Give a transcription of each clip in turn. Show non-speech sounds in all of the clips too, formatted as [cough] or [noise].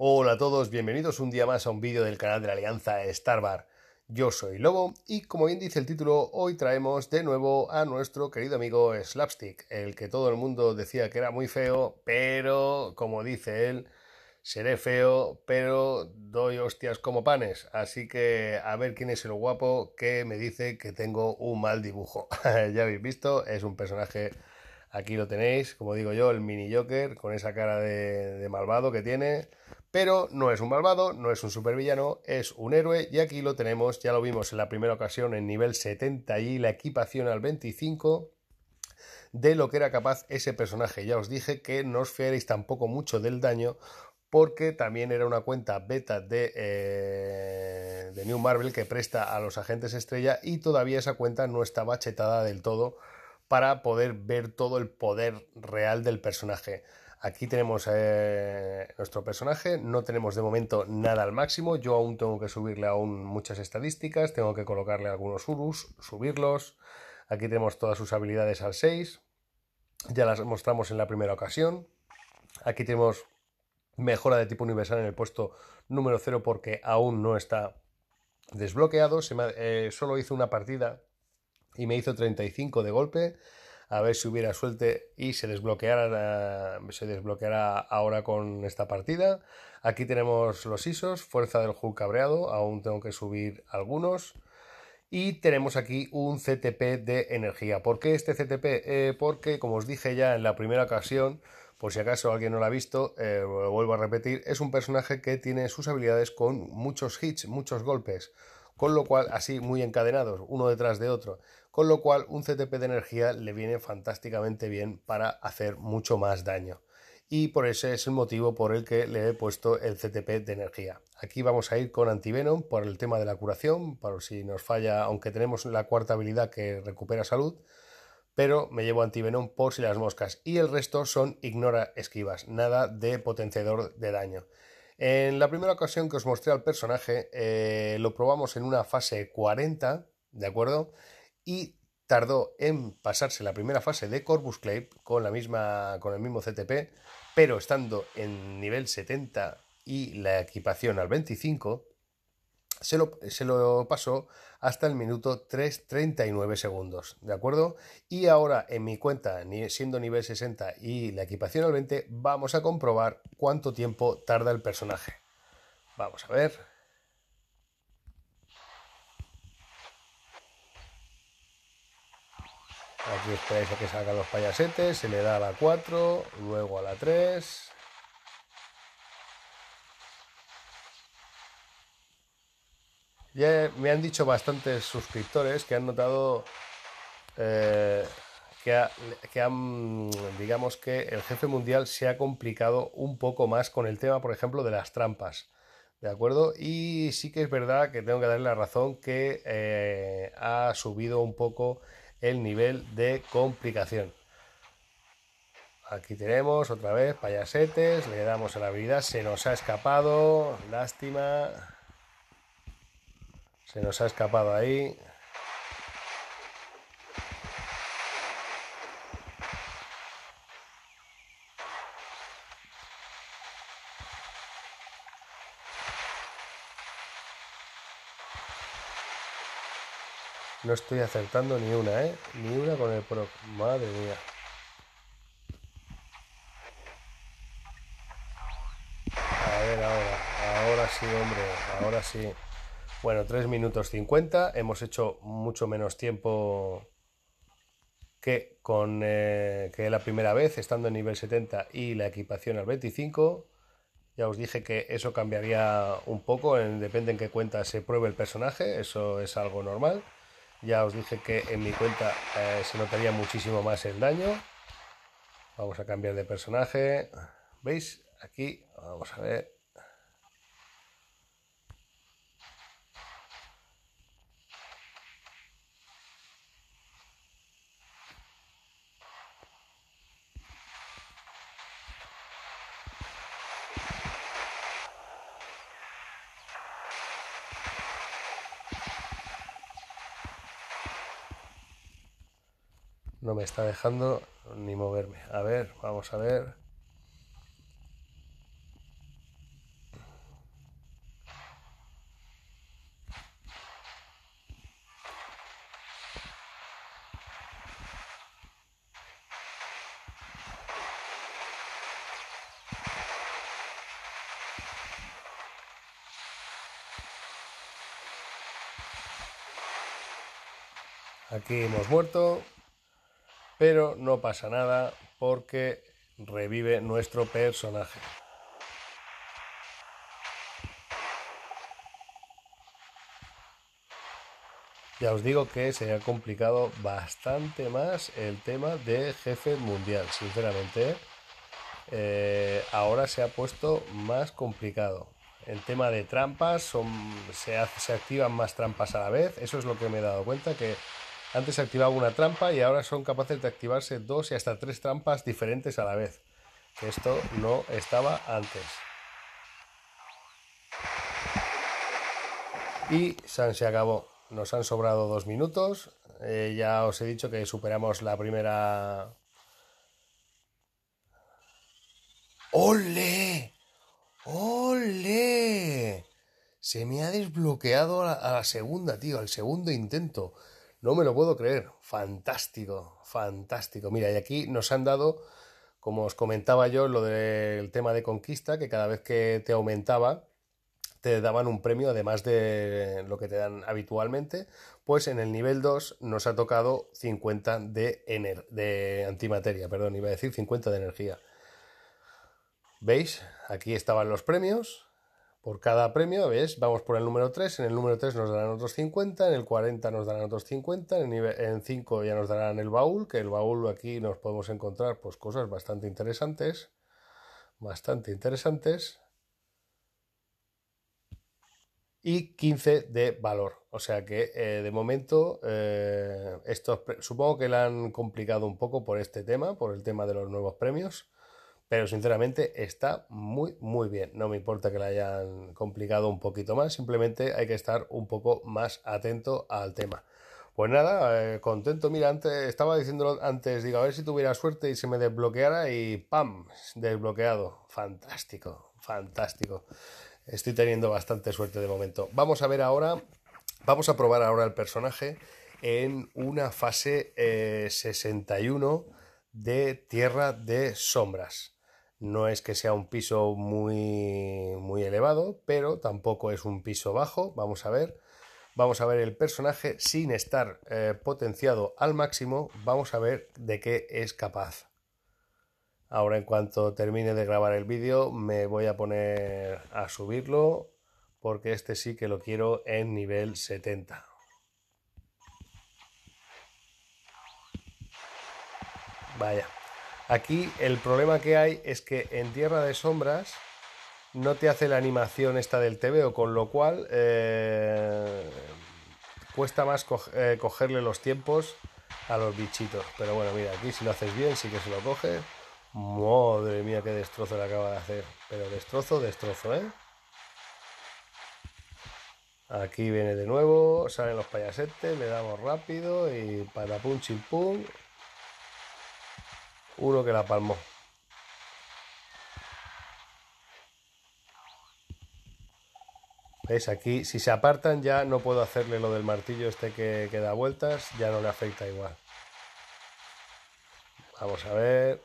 Hola a todos, bienvenidos un día más a un vídeo del canal de la Alianza Starbar. Yo soy Lobo y como bien dice el título, hoy traemos de nuevo a nuestro querido amigo Slapstick, el que todo el mundo decía que era muy feo, pero como dice él, seré feo, pero doy hostias como panes. Así que a ver quién es el guapo que me dice que tengo un mal dibujo. [laughs] ya habéis visto, es un personaje Aquí lo tenéis, como digo yo, el mini Joker con esa cara de, malvado que tiene. Pero no es un malvado, no es un supervillano, es un héroe y aquí lo tenemos, ya lo vimos en la primera ocasión en nivel 70 y la equipación al 25 de lo que era capaz ese personaje. Ya os dije que no os fiaréis tampoco mucho del daño porque también era una cuenta beta de, eh, de New Marvel que presta a los agentes estrella y todavía esa cuenta no estaba chetada del todo para poder ver todo el poder real del personaje. Aquí tenemos eh, nuestro personaje, no tenemos de momento nada al máximo, yo aún tengo que subirle aún muchas estadísticas, tengo que colocarle algunos urus, subirlos, aquí tenemos todas sus habilidades al 6, ya las mostramos en la primera ocasión, aquí tenemos mejora de tipo universal en el puesto número 0 porque aún no está desbloqueado, Se eh, solo hice una partida y me hizo 35 de golpe. A ver si hubiera suerte y se desbloqueara, se desbloqueará ahora con esta partida. Aquí tenemos los ISOs, fuerza del Hulk cabreado, aún tengo que subir algunos. Y tenemos aquí un CTP de energía. ¿Por qué este CTP? Eh, porque, como os dije ya en la primera ocasión, por si acaso alguien no lo ha visto, eh, lo vuelvo a repetir, es un personaje que tiene sus habilidades con muchos hits, muchos golpes, con lo cual así muy encadenados, uno detrás de otro con lo cual un CTP de energía le viene fantásticamente bien para hacer mucho más daño. Y por ese es el motivo por el que le he puesto el CTP de energía. Aquí vamos a ir con Antivenom por el tema de la curación, por si nos falla, aunque tenemos la cuarta habilidad que recupera salud, pero me llevo Antivenom por si las moscas. Y el resto son ignora esquivas, nada de potenciador de daño. En la primera ocasión que os mostré al personaje, eh, lo probamos en una fase 40, ¿de acuerdo? y tardó en pasarse la primera fase de Corvus Clape con, la misma, con el mismo CTP, pero estando en nivel 70 y la equipación al 25, se lo, se lo pasó hasta el minuto 3.39 segundos, ¿de acuerdo? Y ahora en mi cuenta, siendo nivel 60 y la equipación al 20, vamos a comprobar cuánto tiempo tarda el personaje. Vamos a ver. Aquí esperáis a que salgan los payasetes, se le da a la 4, luego a la 3. Ya me han dicho bastantes suscriptores que han notado eh, que, digamos que el jefe mundial se ha complicado un poco más con el tema, por ejemplo, de las trampas. ¿De acuerdo? Y sí que es verdad que tengo que darle la razón que eh, ha subido un poco el nivel de complicación. Aquí tenemos otra vez payasetes, le damos a la habilidad, se nos ha escapado, lástima. Se nos ha escapado ahí. No estoy acertando ni una, ¿eh? Ni una con el pro. Madre mía. A ver ahora. Ahora sí, hombre. Ahora sí. Bueno, 3 minutos 50. Hemos hecho mucho menos tiempo que con eh, que la primera vez, estando en nivel 70 y la equipación al 25. Ya os dije que eso cambiaría un poco, depende en qué cuenta se pruebe el personaje, eso es algo normal. Ya os dije que en mi cuenta eh, se notaría muchísimo más el daño. Vamos a cambiar de personaje. ¿Veis? Aquí, vamos a ver. No me está dejando ni moverme. A ver, vamos a ver. Aquí hemos muerto pero no pasa nada porque revive nuestro personaje. Ya os digo que se ha complicado bastante más el tema de jefe mundial, sinceramente. ¿eh? Eh, ahora se ha puesto más complicado. El tema de trampas, son, se, se activan más trampas a la vez. Eso es lo que me he dado cuenta, que antes se activaba una trampa y ahora son capaces de activarse dos y hasta tres trampas diferentes a la vez. Esto no estaba antes. Y San se acabó. Nos han sobrado dos minutos. Eh, ya os he dicho que superamos la primera. ¡Ole! ¡Ole! Se me ha desbloqueado a la segunda, tío, al segundo intento. No me lo puedo creer. Fantástico, fantástico. Mira, y aquí nos han dado, como os comentaba yo, lo del tema de conquista, que cada vez que te aumentaba, te daban un premio, además de lo que te dan habitualmente. Pues en el nivel 2 nos ha tocado 50 de, de antimateria, perdón, iba a decir 50 de energía. ¿Veis? Aquí estaban los premios por cada premio, ¿ves? Vamos por el número 3, en el número 3 nos darán otros 50, en el 40 nos darán otros 50, en, nivel, en 5 ya nos darán el baúl, que el baúl aquí nos podemos encontrar pues cosas bastante interesantes, bastante interesantes. Y 15 de valor. O sea que eh, de momento eh, supongo que la han complicado un poco por este tema, por el tema de los nuevos premios pero sinceramente está muy, muy bien. No me importa que la hayan complicado un poquito más, simplemente hay que estar un poco más atento al tema. Pues nada, eh, contento. Mira, antes estaba diciéndolo antes, digo, a ver si tuviera suerte y se me desbloqueara y ¡pam! Desbloqueado. Fantástico, fantástico. Estoy teniendo bastante suerte de momento. Vamos a ver ahora, vamos a probar ahora el personaje en una fase 61 eh, de Tierra de Sombras. No es que sea un piso muy, muy elevado, pero tampoco es un piso bajo. Vamos a ver. Vamos a ver el personaje sin estar eh, potenciado al máximo. Vamos a ver de qué es capaz. Ahora en cuanto termine de grabar el vídeo me voy a poner a subirlo porque este sí que lo quiero en nivel 70. Vaya. Aquí el problema que hay es que en Tierra de Sombras no te hace la animación esta del TVO, con lo cual eh, cuesta más eh, cogerle los tiempos a los bichitos. Pero bueno, mira, aquí si lo haces bien sí que se lo coge. Madre mía, qué destrozo le acaba de hacer. Pero destrozo, destrozo, ¿eh? Aquí viene de nuevo, salen los payasetes, le damos rápido y para y chimpum uno que la palmó. ¿Veis? Aquí, si se apartan ya no puedo hacerle lo del martillo este que, que da vueltas, ya no le afecta igual. Vamos a ver.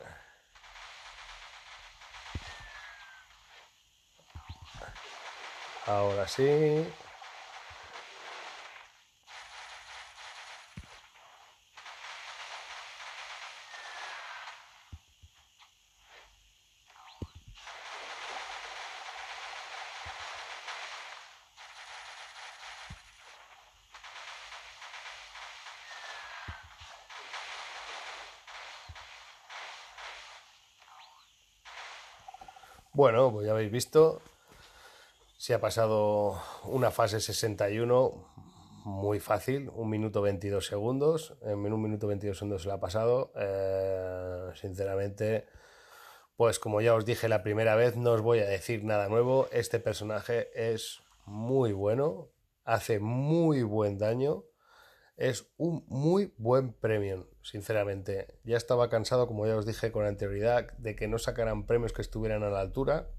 Ahora sí. Bueno, pues ya habéis visto, se ha pasado una fase 61 muy fácil, un minuto 22 segundos, en un minuto 22 segundos se la ha pasado. Eh, sinceramente, pues como ya os dije la primera vez, no os voy a decir nada nuevo, este personaje es muy bueno, hace muy buen daño es un muy buen premium, sinceramente. Ya estaba cansado, como ya os dije con anterioridad, de que no sacaran premios que estuvieran a la altura.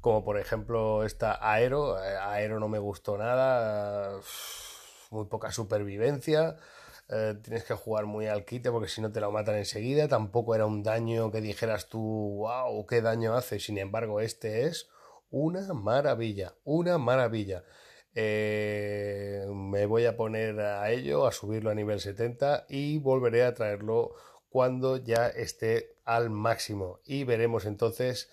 Como por ejemplo esta Aero. Eh, Aero no me gustó nada. Muy poca supervivencia. Eh, tienes que jugar muy al quite porque si no te lo matan enseguida. Tampoco era un daño que dijeras tú, wow, qué daño hace. Sin embargo, este es una maravilla. Una maravilla. Eh, me voy a poner a ello, a subirlo a nivel 70 y volveré a traerlo cuando ya esté al máximo y veremos entonces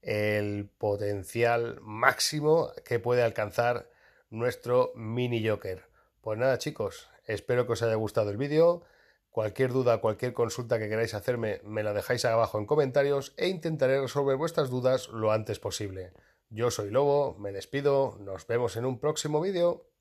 el potencial máximo que puede alcanzar nuestro mini joker. Pues nada chicos, espero que os haya gustado el vídeo. Cualquier duda, cualquier consulta que queráis hacerme, me la dejáis abajo en comentarios e intentaré resolver vuestras dudas lo antes posible. Yo soy Lobo, me despido, nos vemos en un próximo vídeo.